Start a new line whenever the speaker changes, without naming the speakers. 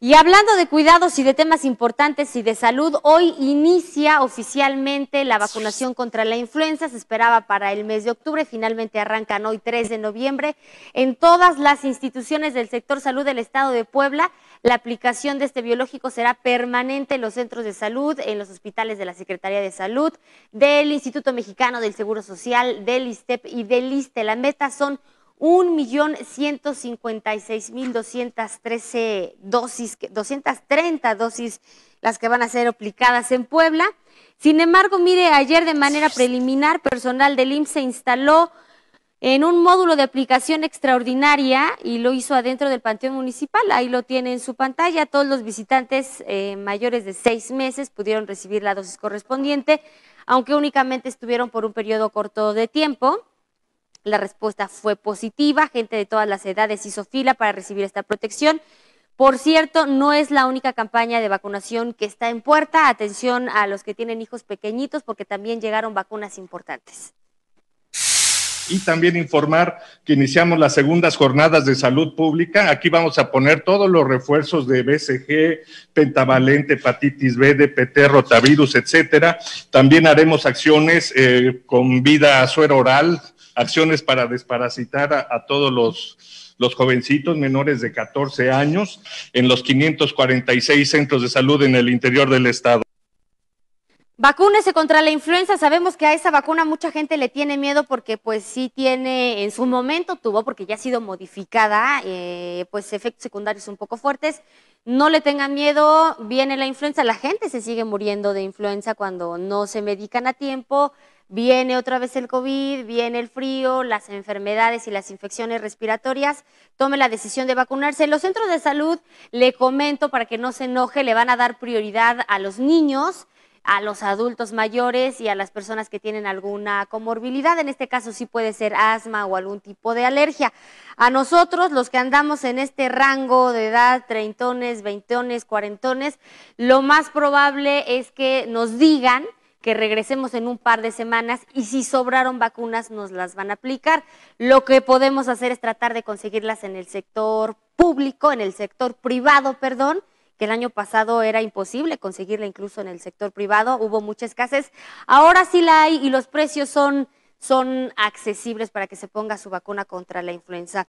Y hablando de cuidados y de temas importantes y de salud, hoy inicia oficialmente la vacunación contra la influenza. Se esperaba para el mes de octubre, finalmente arrancan hoy 3 de noviembre. En todas las instituciones del sector salud del Estado de Puebla, la aplicación de este biológico será permanente en los centros de salud, en los hospitales de la Secretaría de Salud, del Instituto Mexicano del Seguro Social, del ISTEP y del ISTE. Las metas son 1.156.213 dosis, 230 dosis las que van a ser aplicadas en Puebla. Sin embargo, mire, ayer de manera preliminar, personal del IMSS se instaló en un módulo de aplicación extraordinaria y lo hizo adentro del Panteón Municipal. Ahí lo tiene en su pantalla. Todos los visitantes eh, mayores de seis meses pudieron recibir la dosis correspondiente, aunque únicamente estuvieron por un periodo corto de tiempo. La respuesta fue positiva, gente de todas las edades hizo fila para recibir esta protección. Por cierto, no es la única campaña de vacunación que está en puerta. Atención a los que tienen hijos pequeñitos porque también llegaron vacunas importantes
y también informar que iniciamos las segundas jornadas de salud pública. Aquí vamos a poner todos los refuerzos de BCG, pentavalente, hepatitis B, DPT, rotavirus, etcétera. También haremos acciones eh, con vida suero oral, acciones para desparasitar a, todos los, los jovencitos menores de 14 años en los 546 centros de salud en el interior del estado.
Vacúnese contra la influenza. Sabemos que a esa vacuna mucha gente le tiene miedo porque pues sí tiene, en su momento tuvo, porque ya ha sido modificada, eh, pues efectos secundarios un poco fuertes. No le tengan miedo, viene la influenza. La gente se sigue muriendo de influenza cuando no se medican a tiempo. Viene otra vez el COVID, viene el frío, las enfermedades y las infecciones respiratorias. Tome la decisión de vacunarse. en Los centros de salud, le comento para que no se enoje, le van a dar prioridad a los niños a los adultos mayores y a las personas que tienen alguna comorbilidad. En este caso sí puede ser asma o algún tipo de alergia. A nosotros, los que andamos en este rango de edad, treintones, veintones, cuarentones, lo más probable es que nos digan que regresemos en un par de semanas y si sobraron vacunas nos las van a aplicar. Lo que podemos hacer es tratar de conseguirlas en el sector público, en el sector privado, perdón, que el año pasado era imposible conseguirla incluso en el sector privado, hubo mucha escasez. Ahora sí la hay y los precios son, son accesibles para que se ponga su vacuna contra la influenza.